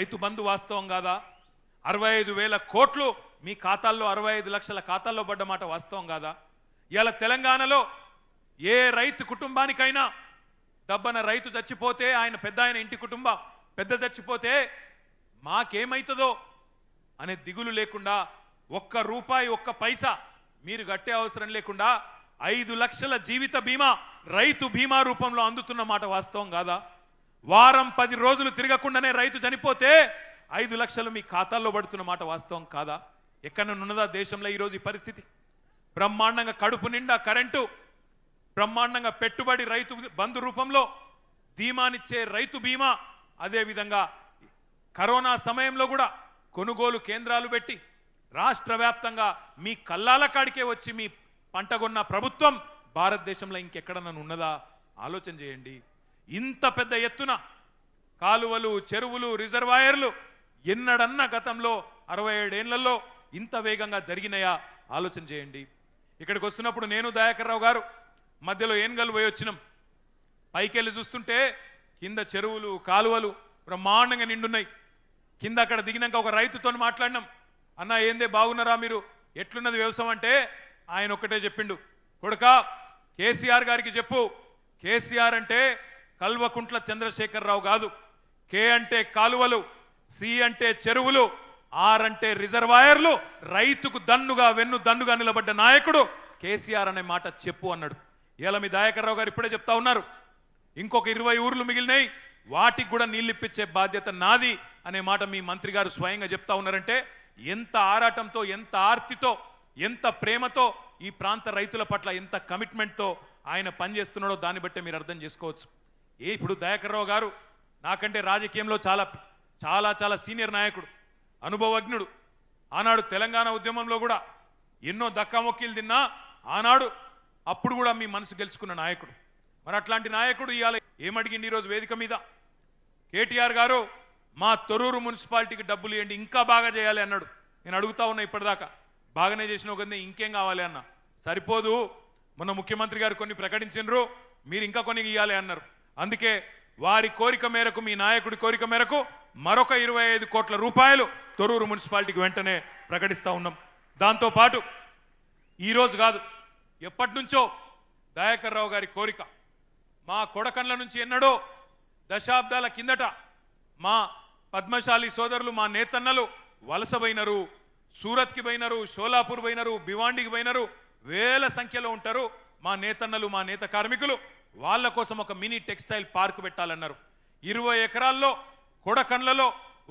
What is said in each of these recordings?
రైతు బంధు వాస్తవం కాదా అరవై ఐదు వేల కోట్లు మీ ఖాతాల్లో అరవై ఐదు లక్షల ఖాతాల్లో పడ్డ మాట వాస్తవం కాదా ఇలా తెలంగాణలో ఏ రైతు కుటుంబానికైనా దబ్బన రైతు చచ్చిపోతే ఆయన పెద్ద ఆయన ఇంటి కుటుంబం పెద్ద చచ్చిపోతే మాకేమవుతుందో అనే దిగులు లేకుండా ఒక్క రూపాయి ఒక్క పైసా మీరు కట్టే అవసరం లేకుండా ఐదు లక్షల జీవిత బీమా రైతు బీమా రూపంలో అందుతున్న మాట వాస్తవం కాదా వారం పది రోజులు తిరగకుండానే రైతు చనిపోతే ఐదు లక్షలు మీ ఖాతాల్లో పడుతున్న మాట వాస్తవం కాదా ఎక్కడనున్నదా దేశంలో ఈరోజు ఈ పరిస్థితి బ్రహ్మాండంగా కడుపు నిండా కరెంటు బ్రహ్మాండంగా పెట్టుబడి రైతు బంధు రూపంలో ధీమానిచ్చే రైతు బీమా అదేవిధంగా కరోనా సమయంలో కూడా కొనుగోలు కేంద్రాలు పెట్టి రాష్ట్ర వ్యాప్తంగా మీ కల్లాల కాడికే వచ్చి మీ పంటగొన్న ప్రభుత్వం భారతదేశంలో ఇంకెక్కడన్నా ఉన్నదా ఆలోచన చేయండి ఇంత పెద్ద ఎత్తున కాలువలు చెరువులు రిజర్వాయర్లు ఎన్నడన్న గతంలో అరవై ఏడేళ్లలో ఇంత వేగంగా జరిగినాయా ఆలోచన చేయండి ఇక్కడికి వస్తున్నప్పుడు నేను దయాకర్రావు గారు మధ్యలో ఏనుగలు పోయి వచ్చినాం పైకెళ్ళి చూస్తుంటే కింద చెరువులు కాలువలు బ్రహ్మాండంగా నిండున్నాయి కింద అక్కడ దిగినాక ఒక రైతుతో మాట్లాడినాం అన్న ఏందే బాగున్నారా మీరు ఎట్లున్నది వ్యవసాయం అంటే ఆయన ఒక్కటే చెప్పిండు కొడుక కేసీఆర్ గారికి చెప్పు కేసీఆర్ అంటే కల్వకుంట్ల చంద్రశేఖరరావు కాదు కే అంటే కాలువలు సి అంటే చెరువులు ఆర్ అంటే రిజర్వాయర్లు రైతుకు దన్నుగా వెన్ను దన్నుగా నిలబడ్డ నాయకుడు కేసీఆర్ అనే మాట చెప్పు అన్నాడు ఇలా మీ దాయకర్రావు గారు ఇప్పుడే చెప్తా ఉన్నారు ఇంకొక ఇరవై ఊర్లు మిగిలినాయి వాటికి కూడా నీళ్ళిప్పించే బాధ్యత నాది అనే మాట మీ మంత్రి గారు స్వయంగా చెప్తా ఉన్నారంటే ఎంత ఆరాటంతో ఎంత ఆర్తితో ఎంత ప్రేమతో ఈ ప్రాంత రైతుల పట్ల ఎంత కమిట్మెంట్తో ఆయన పనిచేస్తున్నాడో దాన్ని బట్టే మీరు అర్థం చేసుకోవచ్చు ఏ ఇప్పుడు దయాకర్రావు గారు నాకంటే రాజకీయంలో చాలా చాలా చాలా సీనియర్ నాయకుడు అనుభవజ్ఞుడు ఆనాడు తెలంగాణ ఉద్యమంలో కూడా ఎన్నో దక్కామొక్కీలు తిన్నా ఆనాడు అప్పుడు కూడా మీ మనసు గెలుచుకున్న నాయకుడు మరి అట్లాంటి నాయకుడు ఇవాళ ఏమడిగింది ఈరోజు వేదిక మీద కేటీఆర్ గారు మా తొరూరు మున్సిపాలిటీకి డబ్బులు ఇవ్వండి ఇంకా బాగా చేయాలి అన్నాడు నేను అడుగుతా ఉన్నా ఇప్పటిదాకా బాగానే చేసిన ఒక ఇంకేం కావాలి అన్న సరిపోదు మొన్న ముఖ్యమంత్రి గారు కొన్ని ప్రకటించినరు మీరు ఇంకా కొన్ని ఇవ్వాలి అన్నారు అందుకే వారి కోరిక మేరకు మీ నాయకుడి కోరిక మేరకు మరొక ఇరవై ఐదు కోట్ల రూపాయలు తొరూరు మున్సిపాలిటీకి వెంటనే ప్రకటిస్తూ ఉన్నాం దాంతోపాటు ఈరోజు కాదు ఎప్పటి నుంచో దయాకర్ రావు గారి కోరిక మా కొడకండ్ల నుంచి ఎన్నడో దశాబ్దాల కిందట మా పద్మశాలి సోదరులు మా నేతన్నలు వలస వలసపోయినరు సూరత్కి పోయినరు షోలాపూర్ పోయినరు భివాండికి పోయినరు వేల సంఖ్యలో ఉంటారు మా నేతన్నలు మా నేత కార్మికులు వాళ్ళ కోసం ఒక మినీ టెక్స్టైల్ పార్క్ పెట్టాలన్నారు ఇరవై ఎకరాల్లో కొడకండ్లలో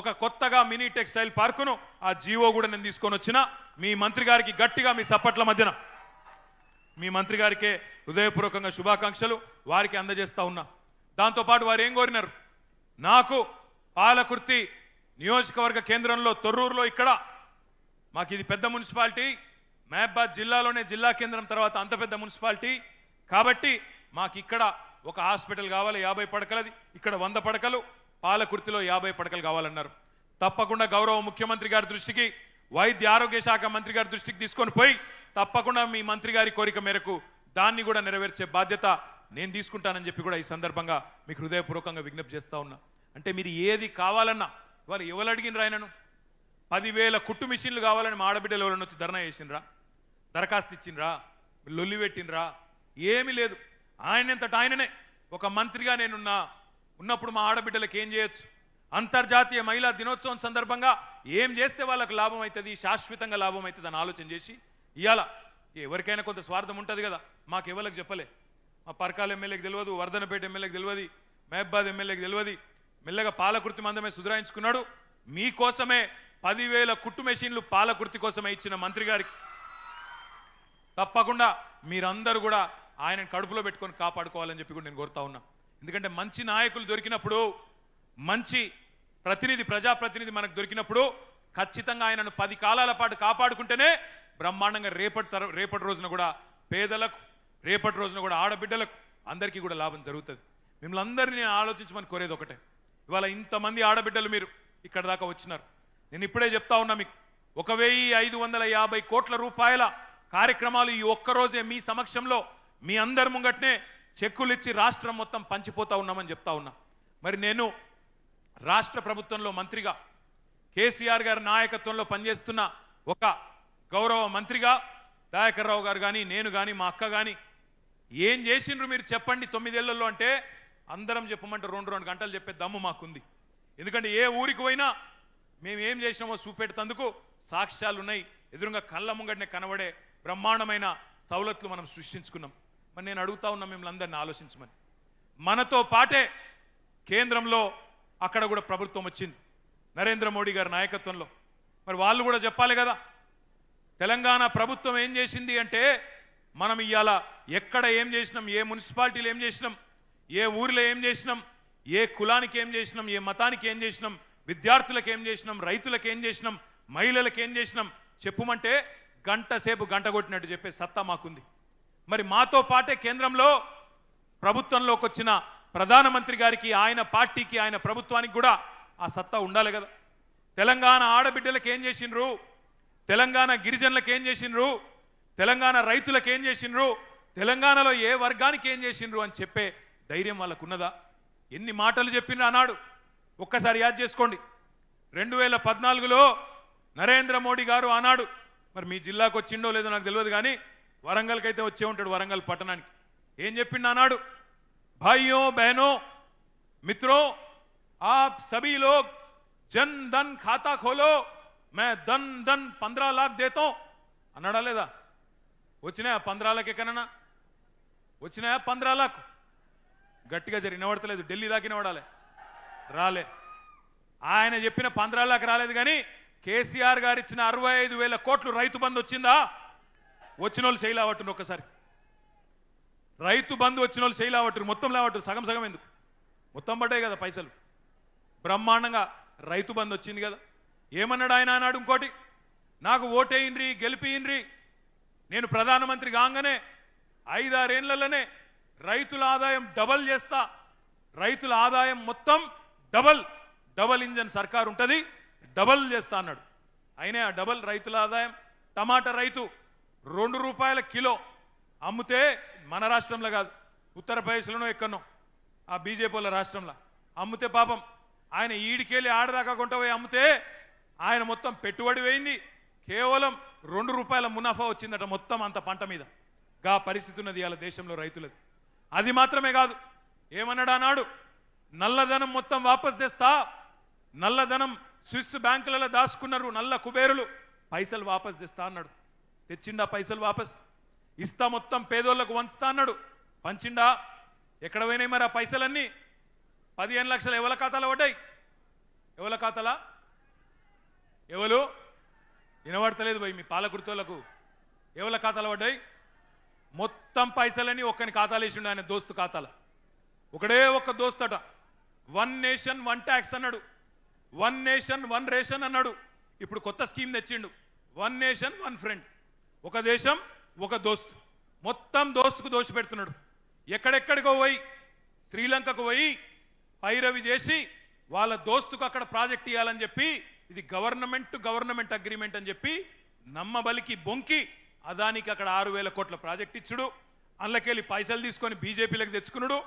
ఒక కొత్తగా మినీ టెక్స్టైల్ పార్కును ఆ జీవో కూడా నేను తీసుకొని వచ్చిన మీ మంత్రి గారికి గట్టిగా మీ సప్పట్ల మధ్యన మీ మంత్రి గారికే హృదయపూర్వకంగా శుభాకాంక్షలు వారికి అందజేస్తా ఉన్నా దాంతోపాటు వారు ఏం కోరినారు నాకు పాలకుర్తి నియోజకవర్గ కేంద్రంలో తొర్రూరులో ఇక్కడ మాకు ఇది పెద్ద మున్సిపాలిటీ మహబాద్ జిల్లాలోనే జిల్లా కేంద్రం తర్వాత అంత పెద్ద మున్సిపాలిటీ కాబట్టి మాకు ఇక్కడ ఒక హాస్పిటల్ కావాలి యాభై పడకలది ఇక్కడ వంద పడకలు పాలకుర్తిలో యాభై పడకలు కావాలన్నారు తప్పకుండా గౌరవ ముఖ్యమంత్రి గారి దృష్టికి వైద్య ఆరోగ్య శాఖ మంత్రి గారి దృష్టికి తీసుకొని పోయి తప్పకుండా మీ మంత్రి గారి కోరిక మేరకు దాన్ని కూడా నెరవేర్చే బాధ్యత నేను తీసుకుంటానని చెప్పి కూడా ఈ సందర్భంగా మీకు హృదయపూర్వకంగా విజ్ఞప్తి చేస్తా ఉన్నా అంటే మీరు ఏది కావాలన్నా వాళ్ళు ఎవరు అడిగిన ఆయనను పదివేల కుట్టు మిషన్లు కావాలని మా ఆడబిడ్డలు ఎవరైనా వచ్చి ధర్నా చేసిండ్రా దరఖాస్తు ఇచ్చిండ్రా లొల్లి పెట్టిండ్రా ఏమీ లేదు ఆయనంతట ఆయననే ఒక మంత్రిగా నేనున్నా ఉన్నప్పుడు మా ఆడబిడ్డలకు ఏం చేయొచ్చు అంతర్జాతీయ మహిళా దినోత్సవం సందర్భంగా ఏం చేస్తే వాళ్ళకు లాభం అవుతుంది శాశ్వతంగా లాభం అవుతుంది అని ఆలోచన చేసి ఇవాళ ఎవరికైనా కొంత స్వార్థం ఉంటుంది కదా మాకు ఎవరికి చెప్పలే మా పర్కాల ఎమ్మెల్యేకి తెలియదు వర్ధనపేట ఎమ్మెల్యేకి తెలియదు మహబాద్ ఎమ్మెల్యేకి తెలియదు మెల్లగా పాలకృతి మందమే సుధరాయించుకున్నాడు మీకోసమే పదివేల కుట్టు మెషిన్లు పాలకృతి కోసమే ఇచ్చిన మంత్రి గారికి తప్పకుండా మీరందరూ కూడా ఆయన కడుపులో పెట్టుకొని కాపాడుకోవాలని చెప్పి కూడా నేను కోరుతా ఉన్నా ఎందుకంటే మంచి నాయకులు దొరికినప్పుడు మంచి ప్రతినిధి ప్రజాప్రతినిధి మనకు దొరికినప్పుడు ఖచ్చితంగా ఆయనను పది కాలాల పాటు కాపాడుకుంటేనే బ్రహ్మాండంగా రేపటి తర రేపటి రోజున కూడా పేదలకు రేపటి రోజున కూడా ఆడబిడ్డలకు అందరికీ కూడా లాభం జరుగుతుంది మిమ్మల్ని అందరినీ నేను ఆలోచించమని కోరేది ఒకటే ఇవాళ ఇంతమంది ఆడబిడ్డలు మీరు ఇక్కడ దాకా వచ్చినారు నేను ఇప్పుడే చెప్తా ఉన్నా మీకు ఒక వెయ్యి ఐదు వందల యాభై కోట్ల రూపాయల కార్యక్రమాలు ఈ ఒక్కరోజే మీ సమక్షంలో మీ అందరి ముంగట్నే చెక్కులు ఇచ్చి రాష్ట్రం మొత్తం పంచిపోతా ఉన్నామని చెప్తా ఉన్నా మరి నేను రాష్ట్ర ప్రభుత్వంలో మంత్రిగా కేసీఆర్ గారి నాయకత్వంలో పనిచేస్తున్న ఒక గౌరవ మంత్రిగా రావు గారు కానీ నేను కానీ మా అక్క కానీ ఏం చేసిండ్రు మీరు చెప్పండి తొమ్మిదేళ్లలో అంటే అందరం చెప్పమంటే రెండు రెండు గంటలు చెప్పే దమ్ము మాకుంది ఎందుకంటే ఏ ఊరికి పోయినా మేము ఏం చేసినామో చూపెడతందుకు సాక్ష్యాలున్నాయి ఎదురుగా కళ్ళ ముంగడిని కనబడే బ్రహ్మాండమైన సౌలత్లు మనం సృష్టించుకున్నాం మరి నేను అడుగుతా ఉన్నా మిమ్మల్ని అందరిని ఆలోచించమని మనతో పాటే కేంద్రంలో అక్కడ కూడా ప్రభుత్వం వచ్చింది నరేంద్ర మోడీ గారి నాయకత్వంలో మరి వాళ్ళు కూడా చెప్పాలి కదా తెలంగాణ ప్రభుత్వం ఏం చేసింది అంటే మనం ఇవాళ ఎక్కడ ఏం చేసినాం ఏ మున్సిపాలిటీలు ఏం చేసినాం ఏ ఊరిలో ఏం చేసినాం ఏ కులానికి ఏం చేసినాం ఏ మతానికి ఏం చేసినాం విద్యార్థులకు ఏం చేసినాం రైతులకు ఏం చేసినాం మహిళలకు ఏం చేసినాం చెప్పుమంటే గంట సేపు గంట కొట్టినట్టు చెప్పే సత్తా మాకుంది మరి మాతో పాటే కేంద్రంలో ప్రభుత్వంలోకి వచ్చిన ప్రధానమంత్రి గారికి ఆయన పార్టీకి ఆయన ప్రభుత్వానికి కూడా ఆ సత్తా ఉండాలి కదా తెలంగాణ ఆడబిడ్డలకు ఏం చేసిండ్రు తెలంగాణ గిరిజనులకు ఏం చేసిండ్రు తెలంగాణ రైతులకు ఏం చేసిండ్రు తెలంగాణలో ఏ వర్గానికి ఏం చేసిండ్రు అని చెప్పే ధైర్యం వాళ్ళకున్నదా ఎన్ని మాటలు చెప్పినా అన్నాడు ఒక్కసారి యాద్ చేసుకోండి రెండు వేల పద్నాలుగులో నరేంద్ర మోడీ గారు ఆనాడు మరి మీ జిల్లాకు వచ్చిండో లేదో నాకు తెలియదు కానీ వరంగల్కి అయితే వచ్చే ఉంటాడు వరంగల్ పట్టణానికి ఏం చెప్పిండు అన్నాడు భాయ్యో బహనో మిత్రో ఆప్ సభీ జన్ ధన్ ఖాతా ఖోలో మే ధన్ ధన్ పంద్రా లాక్ దేతో అన్నాడా లేదా వచ్చినాయా పంద్రా లాక్ ఎక్కడన్నా వచ్చినాయా పంద్రా లాక్ గట్టిగా జరిగిన వినబడతలేదు ఢిల్లీ దాకా పడాలి రాలే ఆయన చెప్పిన పంద్రాలకు రాలేదు కానీ కేసీఆర్ గారు ఇచ్చిన అరవై ఐదు వేల కోట్లు రైతు బంధు వచ్చిందా వచ్చిన వాళ్ళు శైలి అవట్టును ఒక్కసారి రైతు బంధు వచ్చిన వాళ్ళు శైలి అవట్టురు మొత్తం లేవట్టురు సగం సగం ఎందుకు మొత్తం పడ్డాయి కదా పైసలు బ్రహ్మాండంగా రైతు బంధు వచ్చింది కదా ఏమన్నాడు ఆయన అన్నాడు ఇంకోటి నాకు ఓటేయండ్రి గెలిపియండ్రి నేను ప్రధానమంత్రి కాగానే ఐదారేళ్లలోనే రైతుల ఆదాయం డబల్ చేస్తా రైతుల ఆదాయం మొత్తం డబల్ డబల్ ఇంజన్ సర్కార్ ఉంటుంది డబల్ చేస్తా అన్నాడు అయినా డబల్ రైతుల ఆదాయం టమాటా రైతు రెండు రూపాయల కిలో అమ్మితే మన రాష్ట్రంలో కాదు ఉత్తరప్రదేశ్లోనో ఎక్కడో ఆ బీజేపీల రాష్ట్రంలో అమ్మితే పాపం ఆయన ఈడికెళ్ళి ఆడదాకా కొంట పోయి అమ్మితే ఆయన మొత్తం పెట్టుబడి వేయింది కేవలం రెండు రూపాయల మునాఫా వచ్చిందట మొత్తం అంత పంట మీద గా పరిస్థితి ఉన్నది ఇవాళ దేశంలో రైతులది అది మాత్రమే కాదు ఏమన్నాడా నాడు నల్లధనం మొత్తం వాపస్ తెస్తా నల్లధనం స్విస్ బ్యాంకులలో దాచుకున్నారు నల్ల కుబేరులు పైసలు వాపస్ తెస్తా అన్నాడు తెచ్చిండా పైసలు వాపస్ ఇస్తా మొత్తం పేదోళ్లకు వంచుతా అన్నాడు పంచిండా ఎక్కడ పోయినాయి మరి ఆ పైసలన్నీ పదిహేను లక్షలు ఎవల ఖాతాలో పడ్డాయి ఎవల ఖాతాలా ఎవలు వినబడతలేదు పోయి మీ పాలకుర్తోళ్లకు ఎవల ఖాతాలో పడ్డాయి మొత్తం పైసలని ఒక్కని ఖాతాలు వేసిండు ఆయన దోస్తు ఖాతాల ఒకడే ఒక్క దోస్త వన్ నేషన్ వన్ ట్యాక్స్ అన్నాడు వన్ నేషన్ వన్ రేషన్ అన్నాడు ఇప్పుడు కొత్త స్కీమ్ తెచ్చిండు వన్ నేషన్ వన్ ఫ్రెండ్ ఒక దేశం ఒక దోస్త్ మొత్తం దోస్తుకు దోషి పెడుతున్నాడు ఎక్కడెక్కడికో పోయి శ్రీలంకకు పోయి పైరవి చేసి వాళ్ళ దోస్తుకు అక్కడ ప్రాజెక్ట్ ఇవ్వాలని చెప్పి ఇది గవర్నమెంట్ గవర్నమెంట్ అగ్రిమెంట్ అని చెప్పి నమ్మబలికి బొంకి అదానికి అక్కడ ఆరు వేల కోట్ల ప్రాజెక్ట్ ఇచ్చుడు అందులోకెళ్ళి పైసలు తీసుకొని బీజేపీలకు తెచ్చుకున్నాడు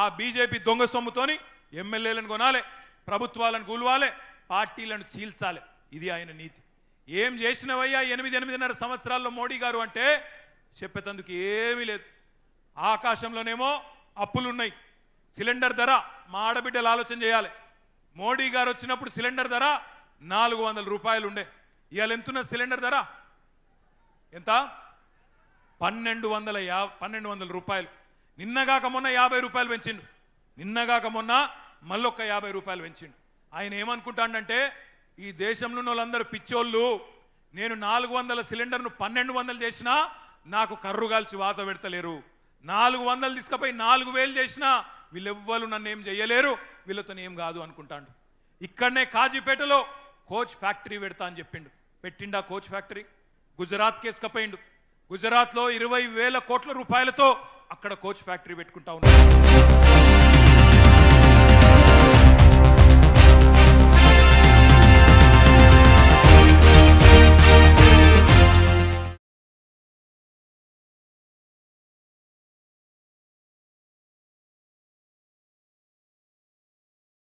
ఆ బీజేపీ దొంగ సొమ్ముతోని ఎమ్మెల్యేలను కొనాలి ప్రభుత్వాలను కూలవాలి పార్టీలను చీల్చాలి ఇది ఆయన నీతి ఏం చేసినవయ్యా ఎనిమిది ఎనిమిదిన్నర సంవత్సరాల్లో మోడీ గారు అంటే చెప్పేటందుకు ఏమీ లేదు ఆకాశంలోనేమో అప్పులున్నాయి సిలిండర్ ధర మా ఆడబిడ్డలు ఆలోచన చేయాలి మోడీ గారు వచ్చినప్పుడు సిలిండర్ ధర నాలుగు వందల రూపాయలు ఉండే ఇవాళ ఎంతున్న సిలిండర్ ధర ఎంత పన్నెండు వందల యా పన్నెండు వందల రూపాయలు నిన్నగాక మొన్న యాభై రూపాయలు పెంచిండు నిన్నగాక మొన్న మళ్ళొక్క యాభై రూపాయలు పెంచిండు ఆయన ఏమనుకుంటాడంటే ఈ దేశంలో ఉన్న వాళ్ళందరూ పిచ్చోళ్ళు నేను నాలుగు వందల సిలిండర్ను పన్నెండు వందలు చేసినా నాకు కర్రు కాల్చి వాత పెడతలేరు నాలుగు వందలు తీసుకపోయి నాలుగు వేలు చేసినా వీళ్ళెవ్వరు నన్ను ఏం చేయలేరు వీళ్ళతో ఏం కాదు అనుకుంటాడు ఇక్కడనే కాజీపేటలో కోచ్ ఫ్యాక్టరీ పెడతా అని చెప్పిండు పెట్టిండా కోచ్ ఫ్యాక్టరీ గుజరాత్ కేసుకపోయిండు గుజరాత్లో ఇరవై వేల కోట్ల రూపాయలతో అక్కడ కోచ్ ఫ్యాక్టరీ పెట్టుకుంటా ఉన్నాడు